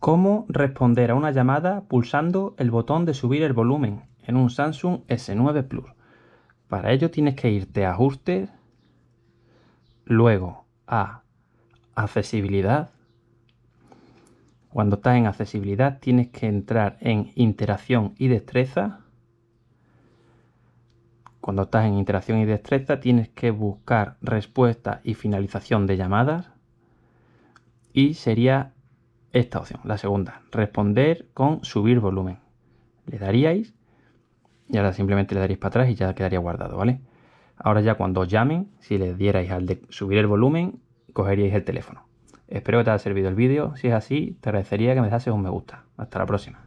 Cómo responder a una llamada pulsando el botón de subir el volumen en un Samsung S9 Plus. Para ello tienes que irte a ajustes, luego a accesibilidad. Cuando estás en accesibilidad tienes que entrar en interacción y destreza. Cuando estás en interacción y destreza tienes que buscar respuesta y finalización de llamadas. Y sería esta opción, la segunda, responder con subir volumen. Le daríais y ahora simplemente le daríais para atrás y ya quedaría guardado, ¿vale? Ahora ya cuando os llamen, si le dierais al de subir el volumen, cogeríais el teléfono. Espero que te haya servido el vídeo. Si es así, te agradecería que me dejases un me gusta. Hasta la próxima.